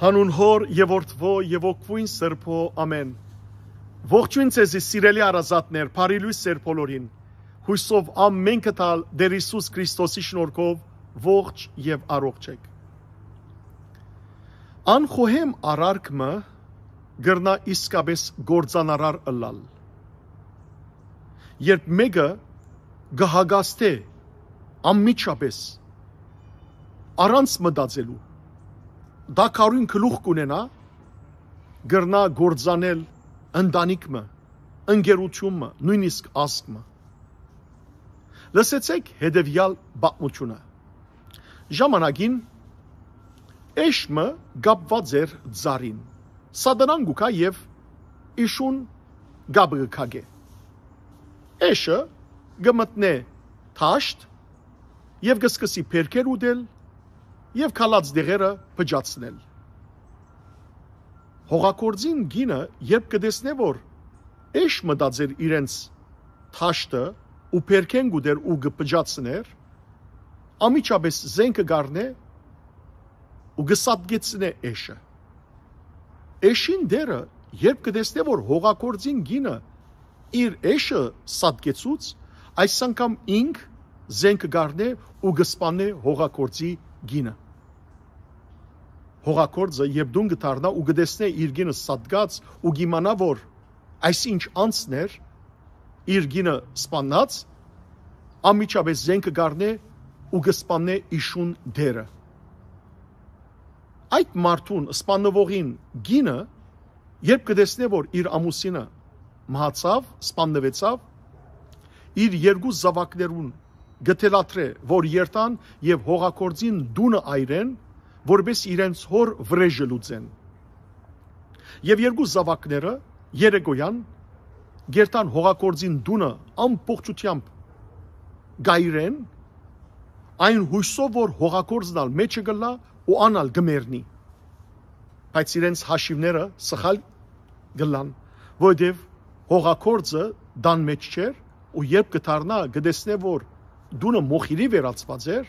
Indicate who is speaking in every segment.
Speaker 1: հանուն հոր եւ որդվո եւ օգվույն սրբո ամեն ողջույն ցեզ սիրելի արազատներ բարիլույս սեր բոլորին հույսով ամենքը տալ դեր Հիսուս Քրիստոսի շնորհքով ողջ եւ առողջ եք անխոհեմ արարքմը գրնա իսկապես գործանարար ըլլալ երբ մեկը գահագաստե անմիջապես առանց մտածելու դա կարուն գլուխ կունենա գրնա գործանել ընտանիքը ընկերությունը նույնիսկ ազգը լսեցեք հետևյալ պատմությունը ժամանակին Էշմը գապված էր ծարին սադանան գուկա եւ իշուն գաբը կագե Էշը գմտնե թաշտ եւ գսկսի փերկեր ուդել եւ քալած դեղերը փճացնել։ Հողակորձին գինը երբ կտեսնե որ էշ մտածեր իրենց թաշտը ու պերքեն գուդեր ու գփճացներ, ամիջապես զենքը գառնե ու գսապգեցնե էշը։ Էշին դերը երբ կտեսնե որ հողակորձին գինը իր էշը սատկեցուց այս անգամ ինք զենք գառնե ու գսպանե հողակորձի գինը հողակորձը եւ դուն գտարնա ու գտեսնե իր գինը սատգած ու գիմանա որ այսինչ անցներ իր գինը սպանած ամիջապես զենքը գառնե ու գսպանե իշուն դերը այդ մարդուն սպանվողին գինը երբ գտեսնե որ իր ամուսինը մահացավ սպանվեցավ իր երկու զավակներուն գտելատրե, որ երտան եւ հողակորձին դունը այրեն, որբես իրենց հոր վրեժը լուծեն։ Եվ երկու զավակները Երեգոյան գերտան հողակորձին դունը ամբողջությամբ գայրեն այն հույսով որ հողակորձն ալ մեջը գլա ու անալ գմերնի բայց իրենց հաշիվները սխալ գլան որովհետև հողակորձը դան մեջ չէր ու երբ գտարնա գտեսնե որ դունը մոխիրի վերածված էր,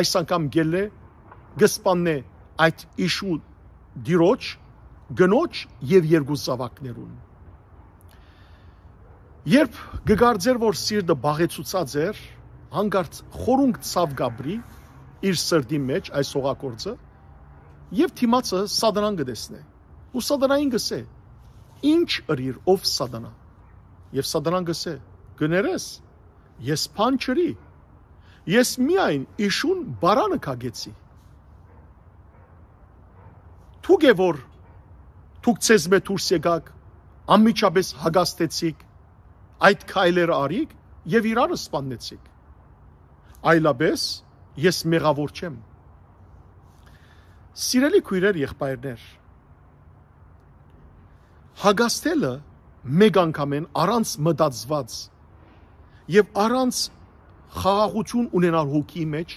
Speaker 1: այս անգամ գելը գսպանն է այդ իշու դիրոջ, գնոջ եւ երկու զավակներուն։ Երբ գգարձեր, որ սիրտը բաղեցուցած էր, հանգարց խորունգ ցավ գաբրի իր սրդի մեջ այս հողակորձը եւ թիմացը սադանան գտեսնե։ Ու սադանային գսե. Ինչ ըրիր ով սադանա։ Եվ սադանան գսե. Գներես Ես փան չրի։ Ես միայն իշուն բարանը կագեցի։ Թուք է որ թուք ցեզ մե դուրս եկաք, անմիջապես հագաստեցիք, այդ քայլերը արիք եւ իրարը սպաննեցիք։ Այլապես ես մեղավոր չեմ։ Սիրելի քույրեր, եղբայրներ, հագաստելը մեկ անգամ են առանց մտածված եւ առանց խաղաղություն ունենալ հոգի մեջ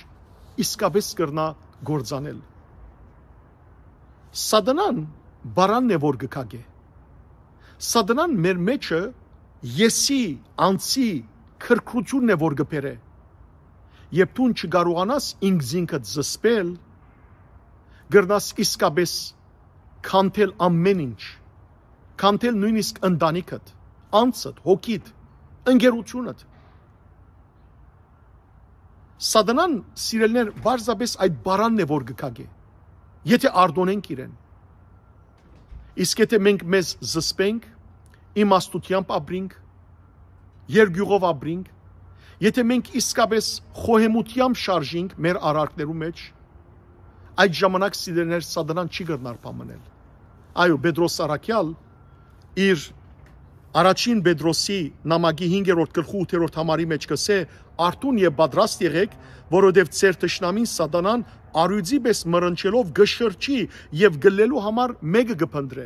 Speaker 1: իսկապես կրնա գործանել սադանան բարանն է որ գկագե սադանան մեր մեջը եսի անցի քրքրությունն է որ գբերե երբ դու չկարողանաս ինքզինքդ զսպել գրնաս իսկապես քանթել ամեն ինչ քանթել նույնիսկ ընտանիքդ անցդ հոգիդ ընկերությունդ Սադանան սիրելներ բարձապես այդ բարանն է որ գկագե։ Եթե արդոնենք իրեն։ Իսկ եթե մենք մեզ զսպենք, իմաստությամբ ապրենք, երգյուղով ապրենք, եթե մենք իսկապես խոհեմությամբ շարժենք մեր արարքներու մեջ, այդ ժամանակ սիրելներ սադանան չի գրնար պամնել։ Այո, Պետրոս Սարակյալ իր Առաջին Պետրոսի նամակի 5-րդ գլխի 8-րդ համարի մեջ կսե Արտուն եւ պատրաստ եղեք, որովհետեւ ծեր ճշնամին սատանան արյուծի պես մռնչելով գշրջի եւ գլելու համար մեկը գփնդրե։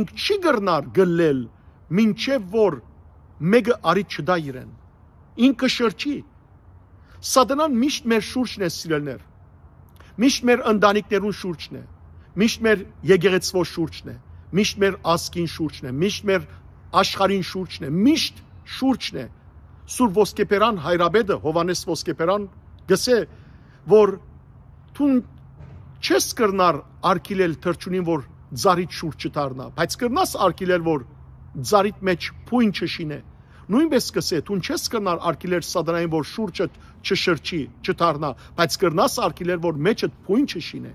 Speaker 1: Ինք չի գրնար գլել, ինչեւ որ մեկը արի չդա իրեն։ Ինքը շրջի։ Սատանան միշտ մեր շուրջն է սիրելներ։ Միշտ մեր ընտանիքներուն շուրջն է։ Միշտ մեր եկեղեցվո շուրջն է։ Միշտ մեր ասկին շուրջն է։ Միշտ մեր աշխարհին շուրջն է, միշտ շուրջն է։ Սուր ոսկեպերան Հայրաբեդը Հովանես ոսկեպերան գսե որ թուն չես կրնար արկիլել թրջունին որ ծարիտ շուրջ չդառնա, բայց կրնաս արկիլել որ ծարիտ մեջ փույն չշինե։ Նույնպես կսե թուն չես կրնար արկիլել սադրանային որ շուրջը չշրջի, չդառնա, բայց կրնաս արկիլել որ մեջը փույն չշինե։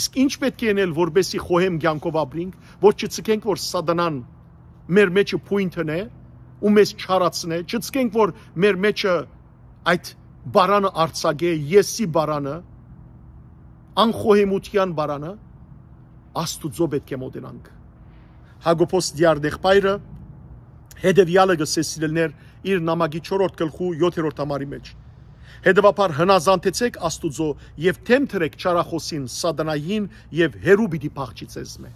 Speaker 1: Իսկ ինչ պետք է անել, որբեսի խոհեմ ցանկով ապրենք, որ չծկենք, որ սատանան մեր մեջը point-ն է ու մեզ չարացնե, չծկենք որ մեր մեջը այդ բարանը արցագե, եսի բարանը, անխոհեմության բարանը Աստուծո պետք է մոտենանք։ Հակոբոս դիարդեղ պայրը հետևյալը գսես սիրելներ իր նամակի 4-րդ գլխու 7-րդ համարի մեջ։ Հետևաբար հնազանդեցեք Աստուծո եւ թեմ թրեք ճարախոսին սադանային եւ հերու պիտի փախչի ցեզ մե։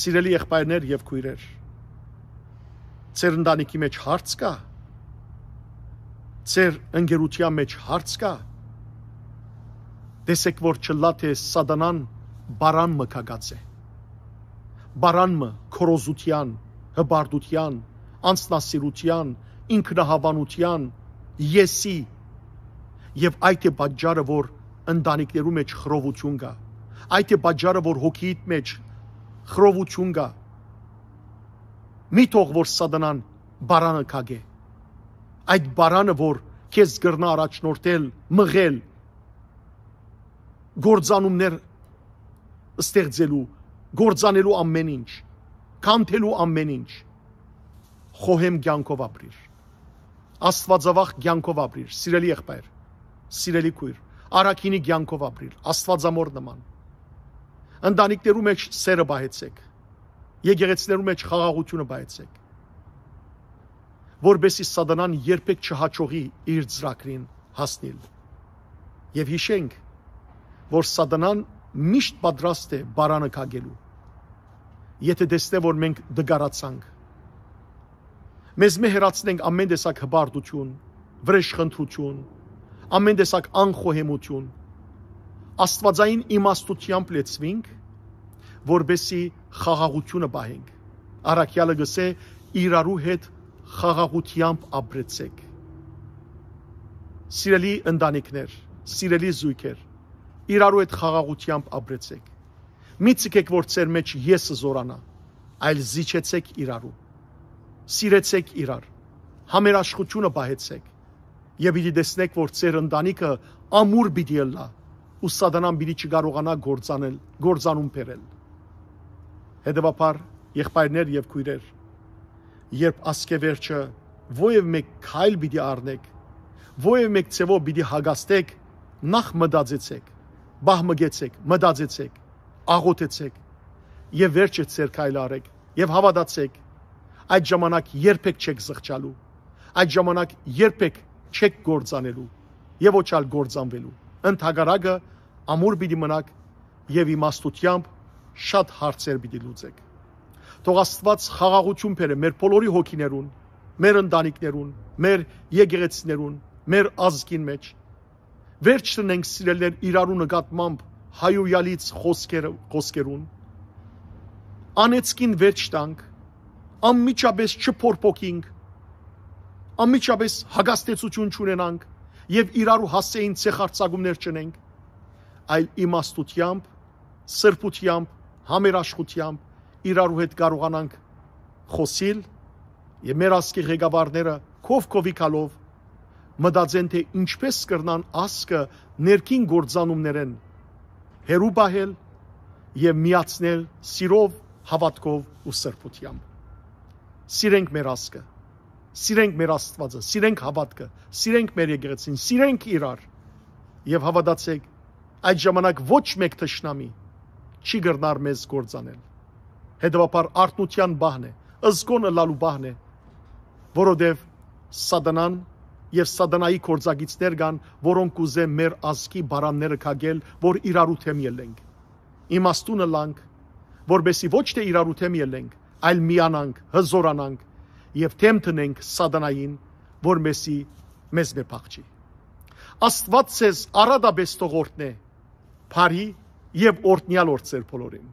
Speaker 1: Սիրելի եղբայրներ եւ քույրեր, Ձեր ընտանիքի մեջ հարց կա։ Ձեր ընկերության մեջ հարց կա։ Տեսեք, որ չլա թե սատանան բարան մկագած է։ Բարանը քորոզության, հբարդության, անսնասիրության, ինքնահավանության, եսի եւ այդ է պատճառը, որ ընտանիքներու մեջ խրովություն կա։ Այդ է պատճառը, որ հոգիիդ մեջ խրովություն կա։ Մի թող որ սատանան բարանը կագե։ Այդ բարանը, որ քեզ գրնա առաջնորդել, մղել գործանումներ ստեղծելու, գործանելու ամեն ինչ, կանթելու ամեն ինչ։ Խոհեմ ցանկով ապրիր։ Աստվածավախ ցանկով ապրիր, սիրելի եղբայր, սիրելի քույր, արաքինի ցանկով ապրիր, Աստվածամոր նման։ Ընտանիքներու մեջ սերը բահեցեք Եկեղեցիներու մեջ խաղաղությունը բայեցեք։ Որբեսի սատանան երբեք չհաջողի իր ծրագրին հասնել։ Եվ հիշենք, որ սատանան միշտ պատրաստ է բարանը կագելու։ Եթե դեսնե որ մենք դգարացանք, մեզ մե հերացնենք ամեն տեսակ հբարտություն, վրեժխնդրություն, ամեն տեսակ անխոհեմություն, աստվածային իմաստությամբ լեցվինք որբեսի խաղաղությունը պահենք։ Արաքյալը գսե իրարու հետ խաղաղությամբ ապրեցեք։ Սիրելի ընտանիքներ, սիրելի զույգեր, իրարու հետ խաղաղությամբ ապրեցեք։ Մի ցկեք, որ ծեր մեջ եսը զորանա, այլ զիջեցեք իրարու։ Սիրեցեք իրար։ Համերաշխությունը պահեցեք։ Եվ իդի դեսնեք, որ ծեր ընտանիքը ամուր պիտի լա ու սատանան պիտի չկարողանա գործանել, գործանում բերել։ Հետևաբար եղբայրներ եւ քույրեր, երբ ասկեվերջը ովև մեկ քայլ պիտի առնեք, ովև մեկ ծևով պիտի հագաստեք, նախ մտածեցեք, բահմգեցեք, մտածեցեք, աղոթեցեք եւ վերջը ծեր քայլ արեք եւ հավատացեք այդ ժամանակ երբեք չեք զղջալու այդ ժամանակ երբեք չեք գործանելու եւ ոչալ գործանվելու ընդհանրակը ամուր պիտի մնաք եւ իմաստությամբ շատ հարցեր պիտի լուծեք։ Թող Աստված խաղաղություն բերե մեր բոլորի հոգիներուն, մեր ընտանիքներուն, մեր եկեղեցիներուն, մեր ազգին մեջ։ Վերջ տնենք սիրելներ իրարու նկատմամբ հայոյալից խոսքերը խոսքերուն։ Անեցքին վերջ տանք, անմիջապես չփորփոքինք, անմիջապես հագաստեցություն չունենանք եւ իրարու հասցեին ցեխարցագումներ չնենք, այլ իմաստությամբ, սրբությամբ համերաշխությամբ իրարու հետ կարողանանք խոսիլ եւ մեր ասկի ղեկավարները կովկովի կալով մտածեն թե ինչպես կրնան ասկը ներքին գործանումներեն հերու բահել եւ միացնել սիրով, հավատքով ու սրբությամբ։ Սիրենք մեր ասկը, սիրենք մեր Աստվածը, սիրենք հավատքը, սիրենք մեր եկեղեցին, սիրենք իրար եւ հավատացեք այդ ժամանակ ոչ մեկ թշնամի չի գրնար մեզ գործանել։ Հետևաբար արտնության բահն է, ըզգոնը լալու բահն է, որովհետև սատանան եւ սատանայի կորցագիցներ կան, որոնք ուզեն մեր ազգի բարանները քագել, որ իրար ուտեմ ելենք։ Իմաստունը լանք, որբեսի ոչ թե իրար ուտեմ ելենք, այլ միանանք, հզորանանք եւ թեմ տնենք սատանային, որ մեսի մեզ մե փախչի։ Աստված ցես արադաբես տողորտն է, բարի եւ օրտնյալ օրցեր բոլորին